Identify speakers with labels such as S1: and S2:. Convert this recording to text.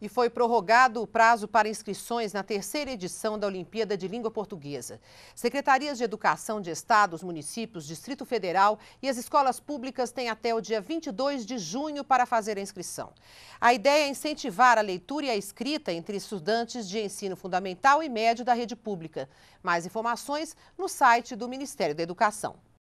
S1: e foi prorrogado o prazo para inscrições na terceira edição da Olimpíada de Língua Portuguesa. Secretarias de Educação de Estados, municípios, Distrito Federal e as escolas públicas têm até o dia 22 de junho para fazer a inscrição. A ideia é incentivar a leitura e a escrita entre estudantes de ensino fundamental e médio da rede pública. Mais informações no site do Ministério da Educação.